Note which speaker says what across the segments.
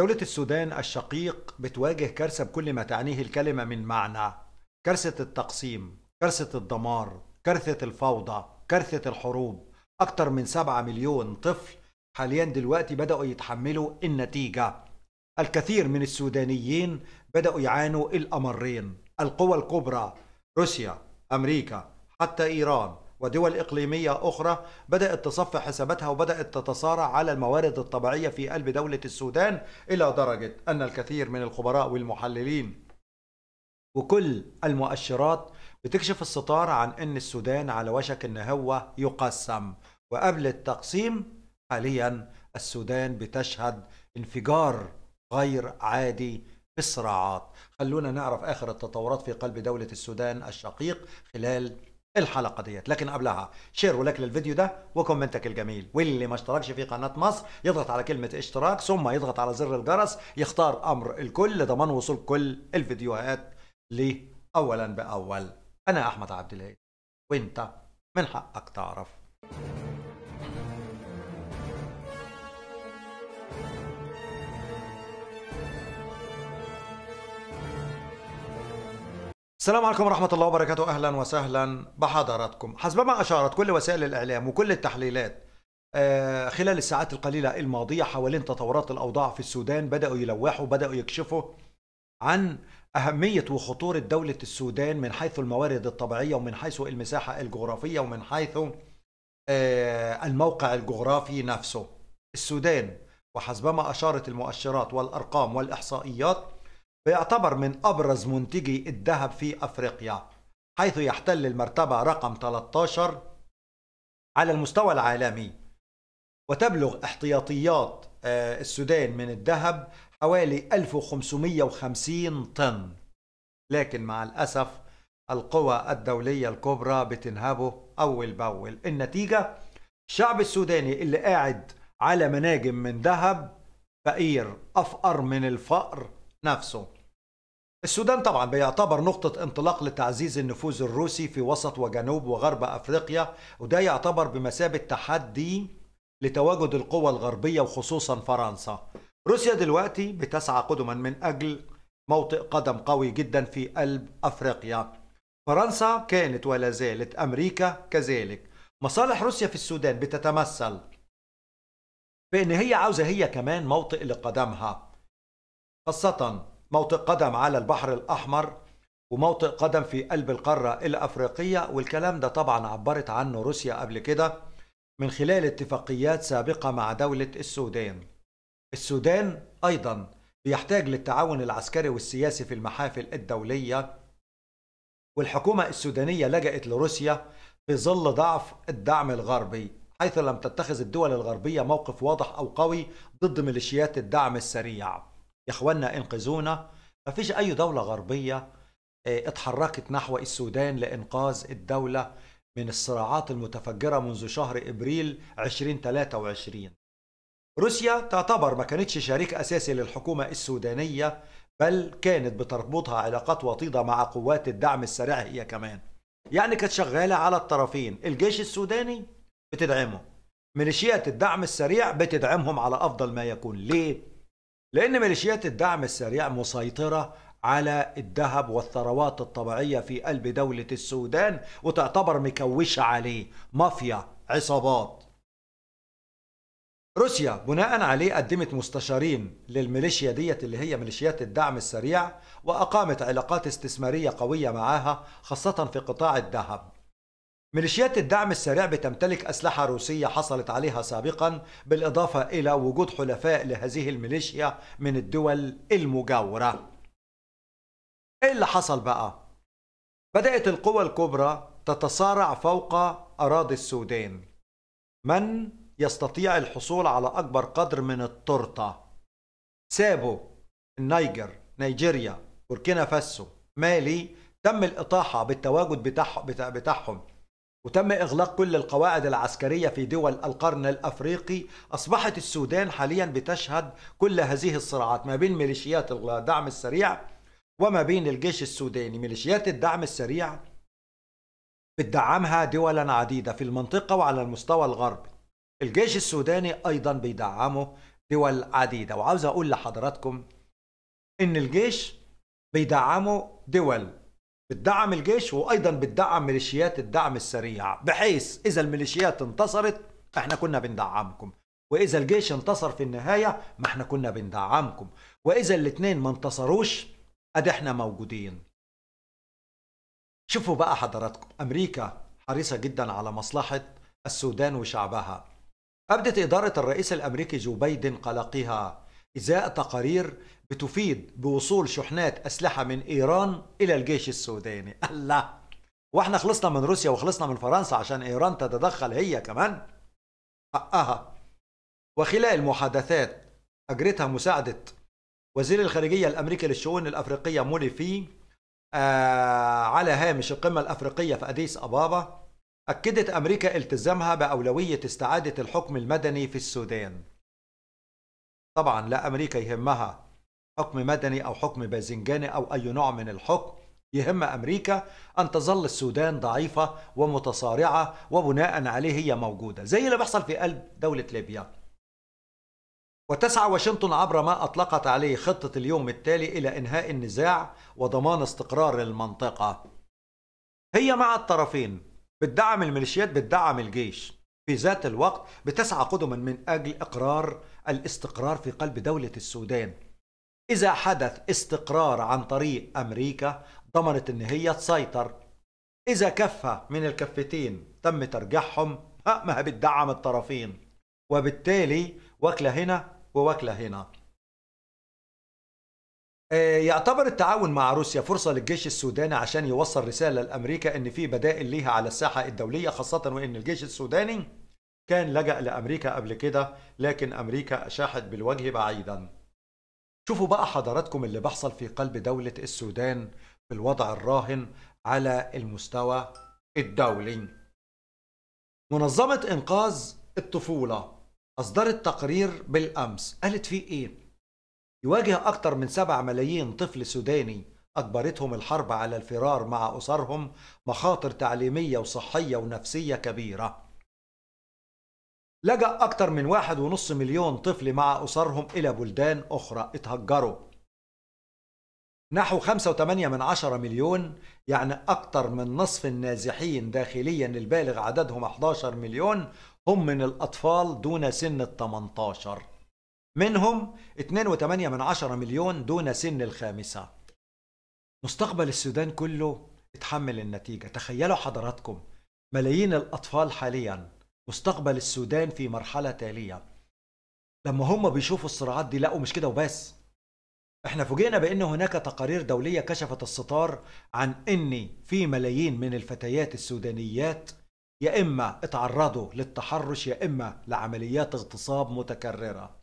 Speaker 1: دولة السودان الشقيق بتواجه كارثة بكل ما تعنيه الكلمة من معنى كارثة التقسيم كارثة الدمار كارثة الفوضى كارثة الحروب أكتر من 7 مليون طفل حاليا دلوقتي بدأوا يتحملوا النتيجة الكثير من السودانيين بدأوا يعانوا الأمرين القوى الكبرى روسيا أمريكا حتى إيران ودول إقليمية أخرى بدأت تصفي حساباتها وبدأت تتصارع على الموارد الطبيعية في قلب دولة السودان إلى درجة أن الكثير من الخبراء والمحللين وكل المؤشرات بتكشف الستار عن أن السودان على وشك أن هو يقسم وقبل التقسيم حاليا السودان بتشهد انفجار غير عادي في الصراعات خلونا نعرف آخر التطورات في قلب دولة السودان الشقيق خلال الحلقة ديت لكن قبلها شير ولايك للفيديو ده وكومنتك الجميل واللي ما اشتركش في قناة مصر يضغط على كلمة اشتراك ثم يضغط على زر الجرس يختار أمر الكل لضمان وصول كل الفيديوهات لي أولا بأول أنا أحمد عبد الهادي وأنت من حقك تعرف السلام عليكم ورحمة الله وبركاته أهلا وسهلا بحضراتكم حسبما أشارت كل وسائل الإعلام وكل التحليلات آه، خلال الساعات القليلة الماضية حوالين تطورات الأوضاع في السودان بدأوا يلوحوا بدأوا يكشفوا عن أهمية وخطورة دولة السودان من حيث الموارد الطبيعية ومن حيث المساحة الجغرافية ومن حيث آه، الموقع الجغرافي نفسه السودان وحسبما أشارت المؤشرات والأرقام والإحصائيات فيعتبر من أبرز منتجي الذهب في أفريقيا حيث يحتل المرتبة رقم 13 على المستوى العالمي وتبلغ احتياطيات آه، السودان من الذهب حوالي 1550 طن لكن مع الأسف القوى الدولية الكبرى بتنهبه أول بأول النتيجة الشعب السوداني اللي قاعد على مناجم من ذهب فقير أفقر من الفقر نفسه السودان طبعا بيعتبر نقطة انطلاق لتعزيز النفوذ الروسي في وسط وجنوب وغرب أفريقيا وده يعتبر بمثابة تحدي لتواجد القوى الغربية وخصوصا فرنسا روسيا دلوقتي بتسعى قدما من أجل موطئ قدم قوي جدا في قلب أفريقيا فرنسا كانت ولا زالت أمريكا كذلك مصالح روسيا في السودان بتتمثل بأن هي عاوزة هي كمان موطئ لقدمها خاصة موطئ قدم على البحر الأحمر وموطئ قدم في قلب القارة الأفريقية والكلام ده طبعا عبرت عنه روسيا قبل كده من خلال اتفاقيات سابقة مع دولة السودان السودان أيضا بيحتاج للتعاون العسكري والسياسي في المحافل الدولية والحكومة السودانية لجأت لروسيا في ظل ضعف الدعم الغربي حيث لم تتخذ الدول الغربية موقف واضح أو قوي ضد ميليشيات الدعم السريع يا اخوانا انقذونا ما فيش اي دوله غربيه آه، اتحركت نحو السودان لانقاذ الدوله من الصراعات المتفجره منذ شهر ابريل 2023 روسيا تعتبر ما كانتش شريك اساسي للحكومه السودانيه بل كانت بتربطها علاقات وطيده مع قوات الدعم السريع هي كمان يعني كانت شغاله على الطرفين الجيش السوداني بتدعمه ميليشيات الدعم السريع بتدعمهم على افضل ما يكون ليه لأن ميليشيات الدعم السريع مسيطرة على الذهب والثروات الطبيعية في قلب دولة السودان وتعتبر مكوشة عليه مافيا عصابات روسيا بناء عليه قدمت مستشارين للميليشيا ديت اللي هي ميليشيات الدعم السريع وأقامت علاقات استثمارية قوية معاها خاصة في قطاع الذهب ميليشيات الدعم السريع بتمتلك أسلحة روسية حصلت عليها سابقا بالإضافة إلى وجود حلفاء لهذه الميليشيا من الدول المجاورة إيه اللي حصل بقى؟ بدأت القوى الكبرى تتصارع فوق أراضي السودان من يستطيع الحصول على أكبر قدر من التورتة سابو النيجر نيجيريا بوركينا فاسو مالي تم الإطاحة بالتواجد بتاعهم وتم إغلاق كل القواعد العسكرية في دول القرن الأفريقي أصبحت السودان حاليا بتشهد كل هذه الصراعات ما بين ميليشيات الدعم السريع وما بين الجيش السوداني ميليشيات الدعم السريع بتدعمها دولا عديدة في المنطقة وعلى المستوى الغربي الجيش السوداني أيضا بيدعمه دول عديدة وعاوز أقول لحضراتكم إن الجيش بيدعمه دول بتدعم الجيش وايضا بتدعم ميليشيات الدعم السريع بحيث اذا الميليشيات انتصرت احنا كنا بندعمكم واذا الجيش انتصر في النهايه ما احنا كنا بندعمكم واذا الاثنين ما انتصروش ادي احنا موجودين شوفوا بقى حضراتكم امريكا حريصه جدا على مصلحه السودان وشعبها ابدت اداره الرئيس الامريكي جو بايدن قلقها إزاء تقارير بتفيد بوصول شحنات أسلحة من إيران إلى الجيش السوداني الله واحنا خلصنا من روسيا وخلصنا من فرنسا عشان إيران تتدخل هي كمان حقها وخلال محادثات أجرتها مساعدة وزير الخارجية الأمريكي للشؤون الأفريقية مولي في آه على هامش القمة الأفريقية في أديس أبابا أكدت أمريكا التزامها بأولوية استعادة الحكم المدني في السودان طبعا لا أمريكا يهمها حكم مدني أو حكم باذنجاني أو أي نوع من الحكم يهم أمريكا أن تظل السودان ضعيفة ومتصارعة وبناء عليه هي موجودة زي اللي بيحصل في قلب دولة ليبيا وتسعى واشنطن عبر ما أطلقت عليه خطة اليوم التالي إلى إنهاء النزاع وضمان استقرار المنطقة هي مع الطرفين بتدعم الميليشيات بتدعم الجيش في ذات الوقت بتسعى قدما من أجل إقرار الاستقرار في قلب دولة السودان إذا حدث استقرار عن طريق أمريكا ضمنت إن هي تسيطر إذا كفة من الكفتين تم ترجيحهم ما بتدعم الطرفين وبالتالي واكلة هنا ووكله هنا آه، يعتبر التعاون مع روسيا فرصة للجيش السوداني عشان يوصل رسالة لأمريكا إن في بدائل ليها على الساحة الدولية خاصة وإن الجيش السوداني كان لجأ لأمريكا قبل كده لكن أمريكا أشاحت بالوجه بعيدا شوفوا بقى حضراتكم اللي بحصل في قلب دولة السودان في الوضع الراهن على المستوى الدولي منظمة إنقاذ الطفولة أصدرت تقرير بالأمس قالت فيه إيه؟ يواجه أكثر من 7 ملايين طفل سوداني أجبرتهم الحرب على الفرار مع أسرهم مخاطر تعليمية وصحية ونفسية كبيرة لجأ أكثر من واحد ونص مليون طفل مع أسرهم إلى بلدان أخرى اتهجروا نحو 5.8 من عشرة مليون يعني أكثر من نصف النازحين داخليا البالغ عددهم 11 مليون هم من الأطفال دون سن ال 18 منهم 2.8 من عشرة مليون دون سن الخامسة مستقبل السودان كله اتحمل النتيجة تخيلوا حضراتكم ملايين الأطفال حالياً مستقبل السودان في مرحلة تالية لما هم بيشوفوا الصراعات دي لقوا مش كده وبس احنا فوجئنا بان هناك تقارير دولية كشفت الستار عن ان في ملايين من الفتيات السودانيات يا اما اتعرضوا للتحرش يا اما لعمليات اغتصاب متكررة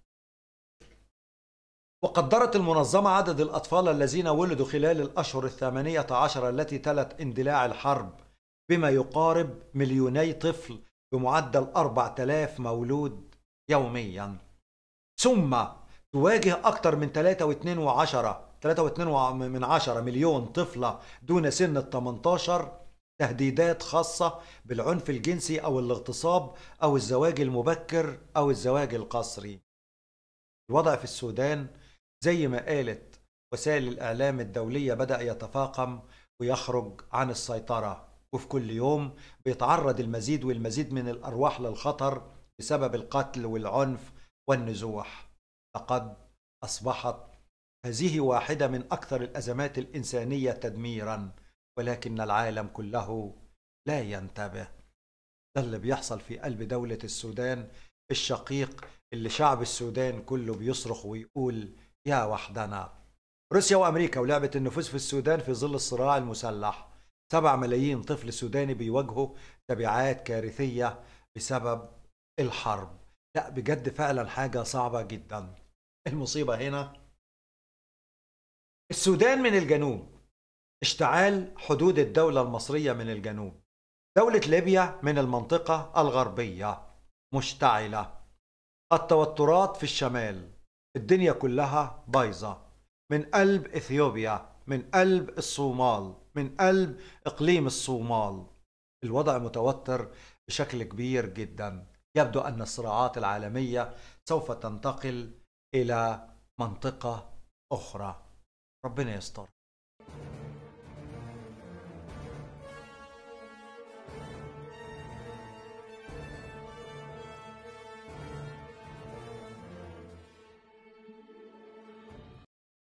Speaker 1: وقدرت المنظمة عدد الأطفال الذين ولدوا خلال الأشهر الثمانية عشر التي تلت اندلاع الحرب بما يقارب مليوني طفل بمعدل 4000 مولود يوميا ثم تواجه أكثر من 3.2 مليون طفلة دون سن ال 18 تهديدات خاصة بالعنف الجنسي أو الاغتصاب أو الزواج المبكر أو الزواج القسري الوضع في السودان زي ما قالت وسائل الإعلام الدولية بدأ يتفاقم ويخرج عن السيطرة وفي كل يوم بيتعرض المزيد والمزيد من الأرواح للخطر بسبب القتل والعنف والنزوح لقد أصبحت هذه واحدة من أكثر الأزمات الإنسانية تدميرا ولكن العالم كله لا ينتبه ده اللي بيحصل في قلب دولة السودان الشقيق اللي شعب السودان كله بيصرخ ويقول يا وحدنا روسيا وأمريكا ولعبة النفوذ في السودان في ظل الصراع المسلح 7 ملايين طفل سوداني بيواجهوا تبعات كارثية بسبب الحرب لا بجد فعلا حاجة صعبة جدا المصيبة هنا السودان من الجنوب اشتعال حدود الدولة المصرية من الجنوب دولة ليبيا من المنطقة الغربية مشتعلة التوترات في الشمال الدنيا كلها بايظة من قلب إثيوبيا من قلب الصومال من قلب إقليم الصومال الوضع متوتر بشكل كبير جدا يبدو أن الصراعات العالمية سوف تنتقل إلى منطقة أخرى ربنا يستر